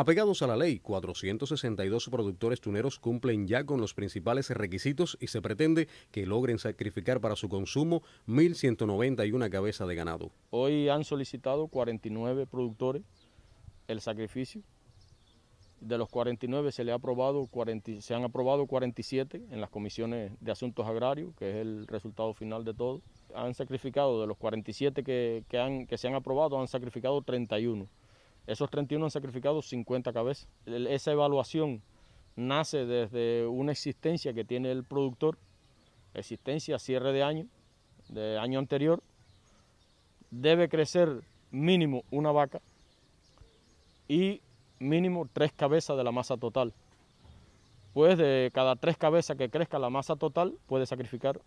Apegados a la ley, 462 productores tuneros cumplen ya con los principales requisitos y se pretende que logren sacrificar para su consumo 1.191 cabezas de ganado. Hoy han solicitado 49 productores el sacrificio. De los 49 se, le ha aprobado se han aprobado 47 en las comisiones de asuntos agrarios, que es el resultado final de todo. Han sacrificado, de los 47 que, que se han aprobado, han sacrificado 31 esos 31 han sacrificado 50 cabezas. Esa evaluación nace desde una existencia que tiene el productor, existencia cierre de año, de año anterior. Debe crecer mínimo una vaca y mínimo tres cabezas de la masa total. Pues de cada tres cabezas que crezca la masa total, puede sacrificar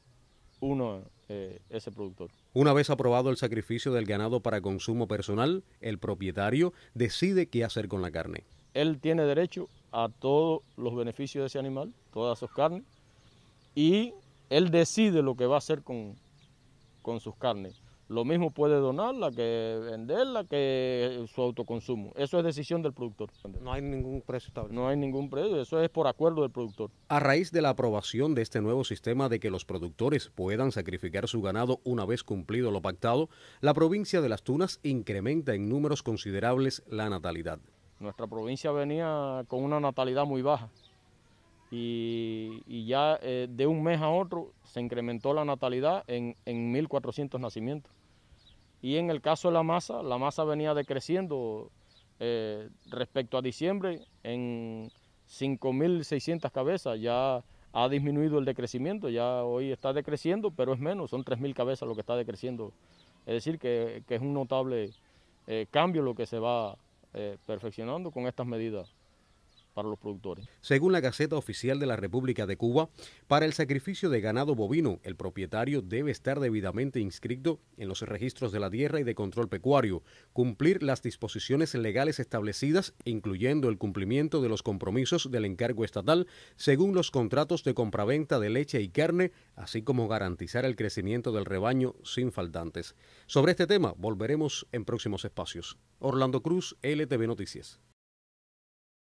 uno eh, ese productor. Una vez aprobado el sacrificio del ganado para consumo personal, el propietario decide qué hacer con la carne. Él tiene derecho a todos los beneficios de ese animal, todas sus carnes, y él decide lo que va a hacer con sus carnes. Lo mismo puede donarla que venderla que su autoconsumo. Eso es decisión del productor. No hay ningún precio estable. No hay ningún precio, eso es por acuerdo del productor. A raíz de la aprobación de este nuevo sistema de que los productores puedan sacrificar su ganado una vez cumplido lo pactado, la provincia de Las Tunas incrementa en números considerables la natalidad. Nuestra provincia venía con una natalidad muy baja y, ya eh, de un mes a otro se incrementó la natalidad en, 1.400 nacimientos. Y en el caso de la masa, la masa venía decreciendo eh, respecto a diciembre en 5.600 cabezas. Ya ha disminuido el decrecimiento, ya hoy está decreciendo, pero es menos, son 3.000 cabezas lo que está decreciendo. Es decir, que, es un notable eh, cambio lo que se va perfeccionando con estas medidas para los productores. Según la Gaceta Oficial de la República de Cuba, para el sacrificio de ganado bovino, el propietario debe estar debidamente inscrito en los registros de la tierra y de control pecuario, cumplir las disposiciones legales establecidas, incluyendo el cumplimiento de los compromisos del encargo estatal, según los contratos de compraventa de leche y carne, así como garantizar el crecimiento del rebaño sin faltantes. Sobre este tema volveremos en próximos espacios. Orlando Cruz, LTV Noticias.